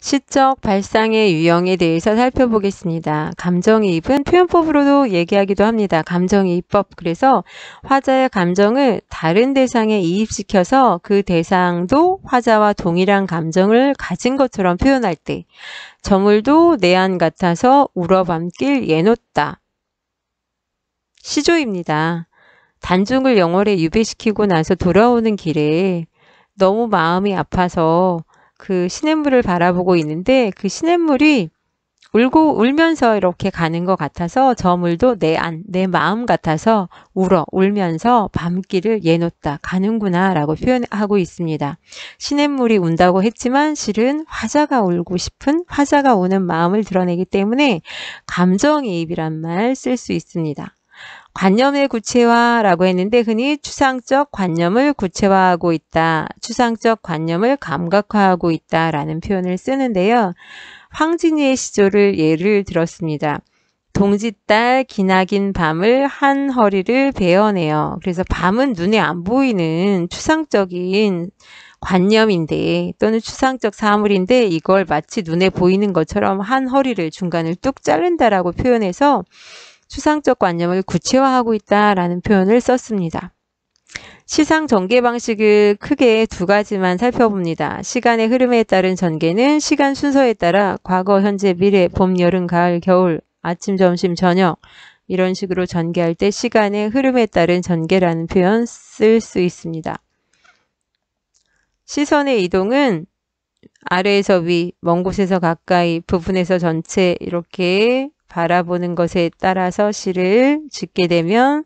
시적 발상의 유형에 대해서 살펴보겠습니다. 감정이입은 표현법으로도 얘기하기도 합니다. 감정이입법. 그래서 화자의 감정을 다른 대상에 이입시켜서 그 대상도 화자와 동일한 감정을 가진 것처럼 표현할 때 저물도 내 안 같아서 울어밤길 예놓다. 시조입니다. 단중을 영월에 유배시키고 나서 돌아오는 길에 너무 마음이 아파서 그 시냇물을 바라보고 있는데 그 시냇물이 울고 울면서 이렇게 가는 것 같아서 저 물도 내 안, 내 마음 같아서 울어 울면서 밤길을 예놓다 가는구나 라고 표현하고 있습니다. 시냇물이 운다고 했지만 실은 화자가 울고 싶은 화자가 우는 마음을 드러내기 때문에 감정이입이란 말 쓸 수 있습니다. 관념의 구체화라고 했는데 흔히 추상적 관념을 구체화하고 있다. 추상적 관념을 감각화하고 있다라는 표현을 쓰는데요. 황진이의 시조를 예를 들었습니다. 동짓달 기나긴 밤을 한 허리를 베어내요. 그래서 밤은 눈에 안 보이는 추상적인 관념인데 또는 추상적 사물인데 이걸 마치 눈에 보이는 것처럼 한 허리를 중간을 뚝 자른다라고 표현해서 추상적 관념을 구체화하고 있다라는 표현을 썼습니다. 시상 전개 방식을 크게 두 가지만 살펴봅니다. 시간의 흐름에 따른 전개는 시간 순서에 따라 과거, 현재, 미래, 봄, 여름, 가을, 겨울, 아침, 점심, 저녁 이런 식으로 전개할 때 시간의 흐름에 따른 전개라는 표현 쓸 수 있습니다. 시선의 이동은 아래에서 위, 먼 곳에서 가까이, 부분에서 전체 이렇게 바라보는 것에 따라서 시를 짓게 되면